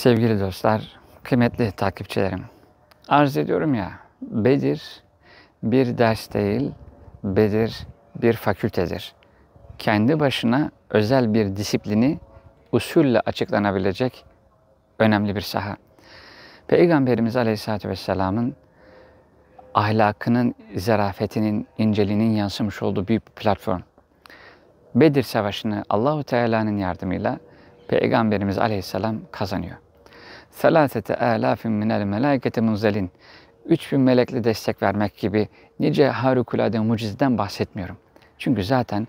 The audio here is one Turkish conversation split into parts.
Sevgili dostlar, kıymetli takipçilerim. Arz ediyorum ya, Bedir bir ders değil, Bedir bir fakültedir. Kendi başına özel bir disiplini usulle açıklanabilecek önemli bir saha. Peygamberimiz Aleyhisselatü Vesselam'ın ahlakının, zarafetinin, inceliğinin yansımış olduğu büyük bir platform. Bedir Savaşı'nı Allahu Teala'nın yardımıyla Peygamberimiz Aleyhisselam kazanıyor selasete elafin minel melâiketi munzelin. 3000 melekle destek vermek gibi nice harikulade mucizeden bahsetmiyorum. Çünkü zaten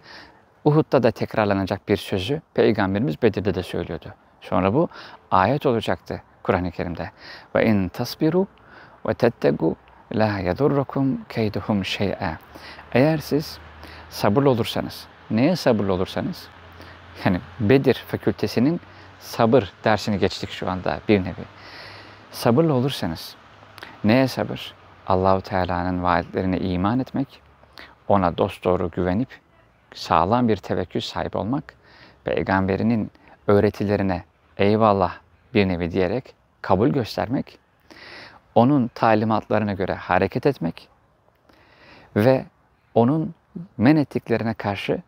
Uhud'da da tekrarlanacak bir sözü Peygamberimiz Bedir'de de söylüyordu. Sonra bu ayet olacaktı Kur'an-ı Kerim'de. Ve in tasbiru ve tettegu la yadurrukum keyduhum şey'e. Eğer siz sabırlı olursanız, neye sabırlı olursanız, yani Bedir fakültesinin sabır dersini geçtik şu anda bir nevi. Sabırlı olursanız neye sabır? Allahu Teala'nın vaatlerine iman etmek, ona dost doğru güvenip sağlam bir tevekkül sahibi olmak, peygamberinin öğretilerine eyvallah bir nevi diyerek kabul göstermek, onun talimatlarına göre hareket etmek ve onun men ettiklerine karşı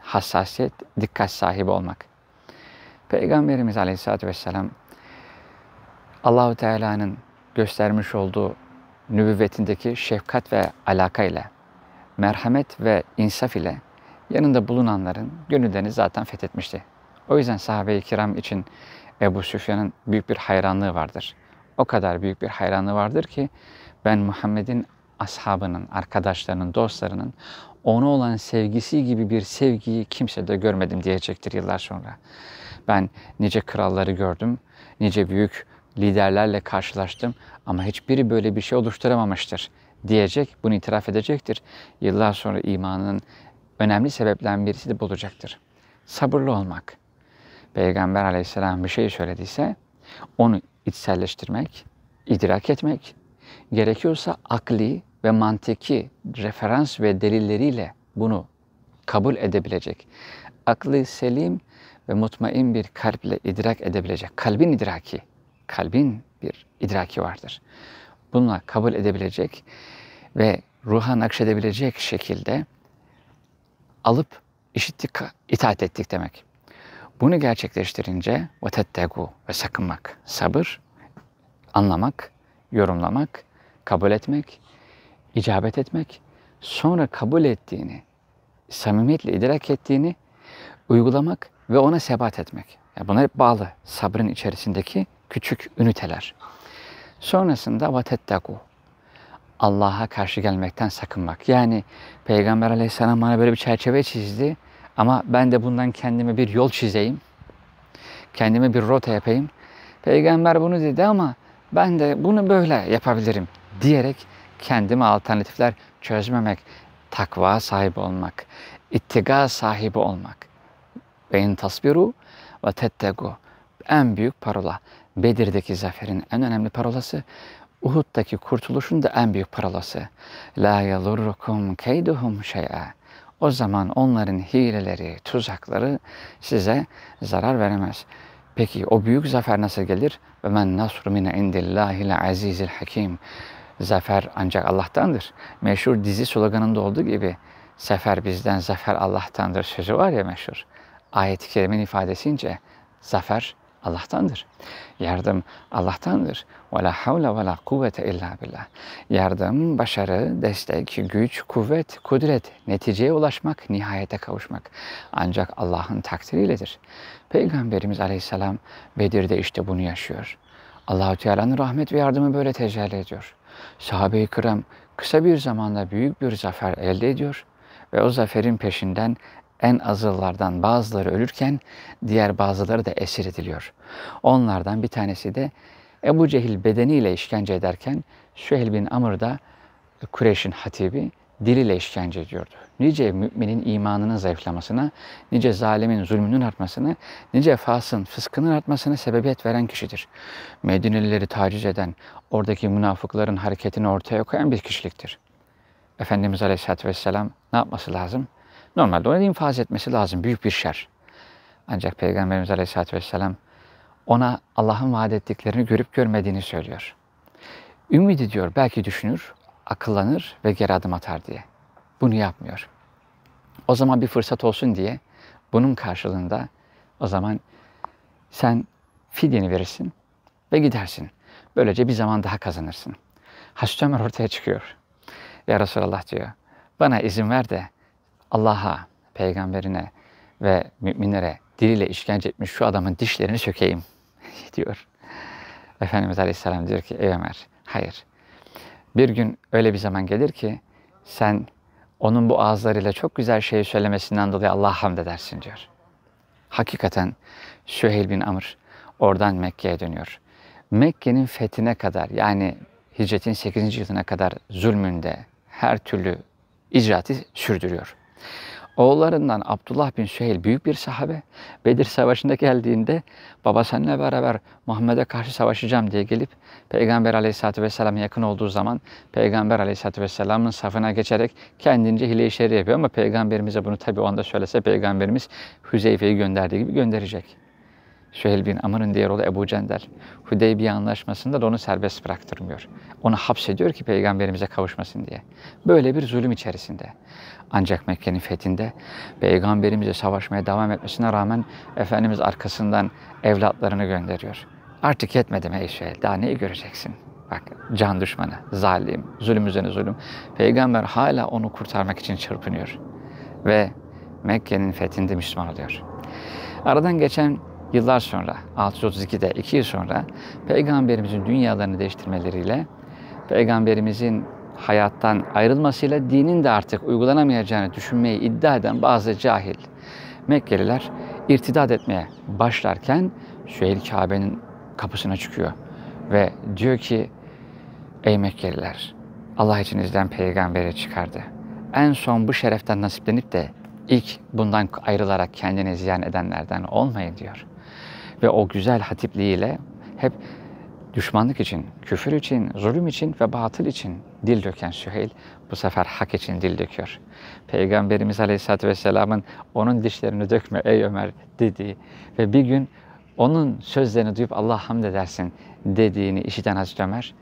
hassasiyet, dikkat sahibi olmak. Peygamberimiz Aleyhisselatü Vesselam Allahu Teala'nın göstermiş olduğu nübüvvetindeki şefkat ve alakayla, merhamet ve insaf ile yanında bulunanların gönüllerini zaten fethetmişti. O yüzden sahabe-i kiram için Ebu Süfyan'ın büyük bir hayranlığı vardır. O kadar büyük bir hayranlığı vardır ki ben Muhammed'in ashabının, arkadaşlarının, dostlarının ona olan sevgisi gibi bir sevgiyi kimse de görmedim diyecektir yıllar sonra. Ben nice kralları gördüm, nice büyük liderlerle karşılaştım ama hiçbiri böyle bir şey oluşturamamıştır diyecek, bunu itiraf edecektir. Yıllar sonra imanın önemli sebeplerinden birisi de bulacaktır. Sabırlı olmak. Peygamber aleyhisselam bir şey söylediyse onu içselleştirmek, idrak etmek, gerekiyorsa akli, ve manteki referans ve delilleriyle bunu kabul edebilecek, aklı selim ve mutmain bir kalple idrak edebilecek, kalbin idraki, kalbin bir idraki vardır. Bununla kabul edebilecek ve ruha nakşedebilecek şekilde alıp işittik, itaat ettik demek. Bunu gerçekleştirince ve tettegu ve sakınmak, sabır, anlamak, yorumlamak, kabul etmek icabet etmek, sonra kabul ettiğini, samimiyetle idrak ettiğini uygulamak ve ona sebat etmek. Yani bunlar hep bağlı sabrın içerisindeki küçük üniteler. Sonrasında vatettaku. Allah'a karşı gelmekten sakınmak. Yani Peygamber aleyhisselam bana böyle bir çerçeve çizdi ama ben de bundan kendime bir yol çizeyim. Kendime bir rota yapayım. Peygamber bunu dedi ama ben de bunu böyle yapabilirim diyerek kendime alternatifler çözmemek, takva sahibi olmak, ittiga sahibi olmak. Beyin tasbiru ve tettegu. En büyük parola. Bedir'deki zaferin en önemli parolası. Uhud'daki kurtuluşun da en büyük parolası. La yalurrukum keyduhum şey'e. O zaman onların hileleri, tuzakları size zarar veremez. Peki o büyük zafer nasıl gelir? Ve men nasru mine indillahil azizil hakim zafer ancak Allah'tandır. Meşhur dizi sloganında olduğu gibi sefer bizden, zafer Allah'tandır sözü var ya meşhur. Ayet-i Kerim'in ifadesince zafer Allah'tandır. Yardım Allah'tandır. Ve la havle ve la kuvvete illa billah. Yardım, başarı, destek, güç, kuvvet, kudret, neticeye ulaşmak, nihayete kavuşmak ancak Allah'ın takdiriyledir. Peygamberimiz Aleyhisselam Bedir'de işte bunu yaşıyor. Allahü Teala'nın rahmet ve yardımı böyle tecelli ediyor. Sahabe-i kiram kısa bir zamanda büyük bir zafer elde ediyor ve o zaferin peşinden en azıllardan bazıları ölürken diğer bazıları da esir ediliyor. Onlardan bir tanesi de Ebu Cehil bedeniyle işkence ederken Süheyl bin Amr da Kureyş'in hatibi diliyle işkence ediyordu. Nice müminin imanının zayıflamasına, nice zalimin zulmünün artmasını, nice fasın fıskının artmasına sebebiyet veren kişidir. Medinelileri taciz eden, oradaki münafıkların hareketini ortaya koyan bir kişiliktir. Efendimiz Aleyhisselatü Vesselam ne yapması lazım? Normalde ona infaz etmesi lazım, büyük bir şer. Ancak Peygamberimiz Aleyhisselatü Vesselam ona Allah'ın vaad ettiklerini görüp görmediğini söylüyor. Ümit ediyor, belki düşünür akıllanır ve geri adım atar diye. Bunu yapmıyor. O zaman bir fırsat olsun diye bunun karşılığında o zaman sen fidyeni verirsin ve gidersin. Böylece bir zaman daha kazanırsın. Hazreti Ömer ortaya çıkıyor. Ya Resulallah diyor, bana izin ver de Allah'a, peygamberine ve müminlere diliyle işkence etmiş şu adamın dişlerini sökeyim diyor. Efendimiz Aleyhisselam diyor ki ey Ömer hayır bir gün öyle bir zaman gelir ki sen onun bu ağızlarıyla çok güzel şey söylemesinden dolayı Allah hamd edersin diyor. Hakikaten Süheyl bin Amr oradan Mekke'ye dönüyor. Mekke'nin fethine kadar yani hicretin 8. yılına kadar zulmünde her türlü icraatı sürdürüyor. Oğullarından Abdullah bin Süheyl büyük bir sahabe. Bedir Savaşı'nda geldiğinde baba seninle beraber Muhammed'e karşı savaşacağım diye gelip Peygamber Aleyhisselatü Vesselam'a yakın olduğu zaman Peygamber Aleyhisselatü Vesselam'ın safına geçerek kendince hile-i şerri yapıyor ama Peygamberimize bunu tabi onda söylese Peygamberimiz Hüzeyfe'yi gönderdiği gibi gönderecek. Süheyl bin Amr'ın diğer oğlu Ebu Cendel. Hudeybiye anlaşmasında da onu serbest bıraktırmıyor. Onu hapsediyor ki peygamberimize kavuşmasın diye. Böyle bir zulüm içerisinde. Ancak Mekke'nin fethinde peygamberimize savaşmaya devam etmesine rağmen Efendimiz arkasından evlatlarını gönderiyor. Artık yetmedi mi Süheyl? Daha neyi göreceksin? Bak can düşmanı, zalim, zulüm üzerine zulüm. Peygamber hala onu kurtarmak için çırpınıyor. Ve Mekke'nin fethinde Müslüman oluyor. Aradan geçen yıllar sonra 632'de 2 yıl sonra peygamberimizin dünyalarını değiştirmeleriyle peygamberimizin hayattan ayrılmasıyla dinin de artık uygulanamayacağını düşünmeyi iddia eden bazı cahil Mekkeliler irtidat etmeye başlarken Süheyl Kabe'nin kapısına çıkıyor ve diyor ki ey Mekkeliler Allah içinizden peygamberi çıkardı. En son bu şereften nasiplenip de ilk bundan ayrılarak kendini ziyan edenlerden olmayın diyor ve o güzel hatipliğiyle hep düşmanlık için, küfür için, zulüm için ve batıl için dil döken Süheyl bu sefer hak için dil döküyor. Peygamberimiz Aleyhisselatü Vesselam'ın onun dişlerini dökme ey Ömer dediği ve bir gün onun sözlerini duyup Allah hamd edersin dediğini işiten Hazreti Ömer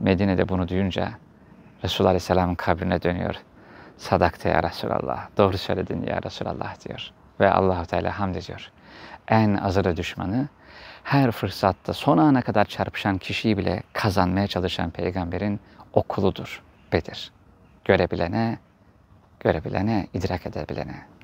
Medine'de bunu duyunca Resulullah Aleyhisselam'ın kabrine dönüyor. Sadakte ya Resulallah, doğru söyledin ya Resulallah diyor ve Allahu Teala hamd ediyor en azılı düşmanı, her fırsatta son ana kadar çarpışan kişiyi bile kazanmaya çalışan peygamberin okuludur Bedir. Görebilene, görebilene, idrak edebilene.